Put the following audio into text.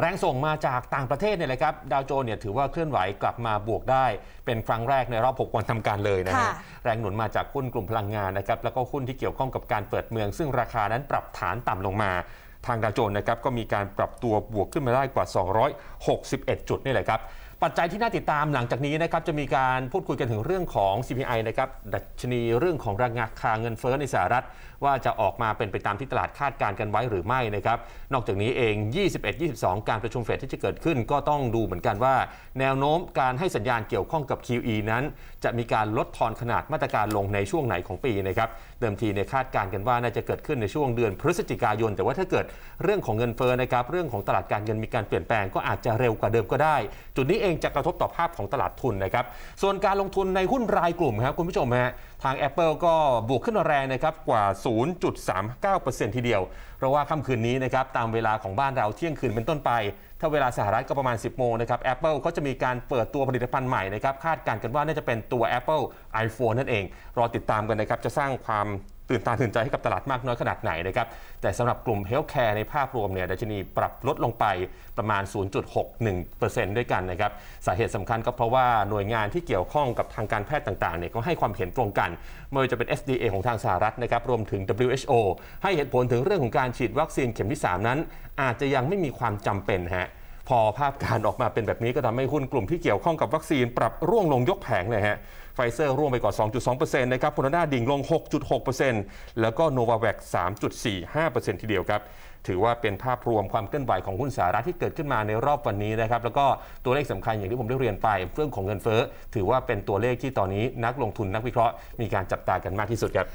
แรงส่งมาจากต่างประเทศเนี่ยแหละครับดาวโจนเนี่ยถือว่าเคลื่อนไหวกลับมาบวกได้ เป็นครั้งแรกในรอบ 6 วันทำการเลยนะฮะแรงหนุนมาจากหุ้นกลุ่มพลังงานนะครับแล้วก็หุ้นที่เกี่ยวข้องกับการเปิดเมือง ซึ่งราคานั้นปรับฐานต่ำลงมา ทางดาวโจนนะครับก็มีการปรับตัวบวกขึ้นมาได้กว่า 261 จุดนี่แหละครับปัจจัยที่น่าติดตามหลังจากนี้นะครับจะมีการพูดคุยกันถึงเรื่องของ CPI นะครับดัชนีเรื่องของราคาเงินเฟ้อในสหรัฐ ว่าจะออกมาเป็นไปตามที่ตลาดคาดการณ์กันไว้หรือไม่นะครับนอกจากนี้เอง 21-22 การประชุมเฟดที่จะเกิดขึ้นก็ต้องดูเหมือนกันว่า แนวโน้มการให้สัญญาณเกี่ยวข้องกับ QE นั้นจะมีการลดทอนขนาดมาตรการลงในช่วงไหนของปีนะครับเดิมทีในคาดการณ์กันว่าน่าจะเกิดขึ้นในช่วงเดือนพฤศจิกายน แต่ว่าถ้าเกิดเรื่องของเงินเฟ้อนะครับเรื่องของตลาดการเงินมีการเปลี่ยนแปลงก็อาจจะเร็วกว่าเดิมก็ได้ จุดนี้เองงจะกระทบต่อภาพของตลาดทุนนะครับ ส่วนการลงทุนในหุ้นรายกลุ่มครับคุณผู้ชมฮะทาง Apple ก็บวกขึ้นแรงนะครับกว่า 0.39%ทีเดียว เพราะว่าค่ำคืนนี้นะครับตามเวลาของบ้านเราเที่ยงคืนเป็นต้นไป ถ้าเวลาสหรัฐก็ประมาณ 10 โมงนะครับ Apple ก็จะมีการเปิดตัวผลิตภัณฑ์ใหม่นะครับคาดการณ์กันว่าน่าจะเป็นตัว Apple iPhone นั่นเอง รอติดตามกันนะครับจะสร้างความตื่นตาตื่นใจให้กับตลาดมากน้อยขนาดไหนนะครับแต่สำหรับกลุ่มเฮลท์แคร์ในภาพรวมเนี่ยดัชนีปรับลดลงไปประมาณ 0.61%ด้วยกันนะครับสาเหตุสำคัญก็เพราะว่าหน่วยงานที่เกี่ยวข้องกับทางการแพทย์ต่างๆเนี่ยก็ให้ความเห็นตรงกันไม่ว่าจะเป็น FDA ของทางสหรัฐนะครับรวมถึง WHO ให้เหตุผลถึงเรื่องของการฉีดวัคซีนเข็มที่3นั้น อาจจะยังไม่มีความจำาเป็นฮะพอภาพการออกมาเป็นแบบนี้ก็ทำให้หุ้นกลุ่มที่เกี่ยวข้องกับวัคซีนปรับร่วงลงยกแผงเลยฮะไฟเซอร์ร่วงไปกว่า2.2%นะครับโมเดนาดิ่งลง 6.6%แล้วก็โนวาแว็3.45%ทีเดียวครับ ถือว่าเป็นภาพรวมความเคลื่อนไหวของหุ้นสหรัฐที่เกิดขึ้นมาในรอบวันนี้นะครับแล้วก็ตัวเลขสำคัญอย่างที่ผมได้เรียนไปเรื่องของเงินเฟ้อถือว่าเป็นตัวเลขที่ตอนนี้นักลงทุนนักวิเคราะห์มีการจับตากันมากที่สุดครับ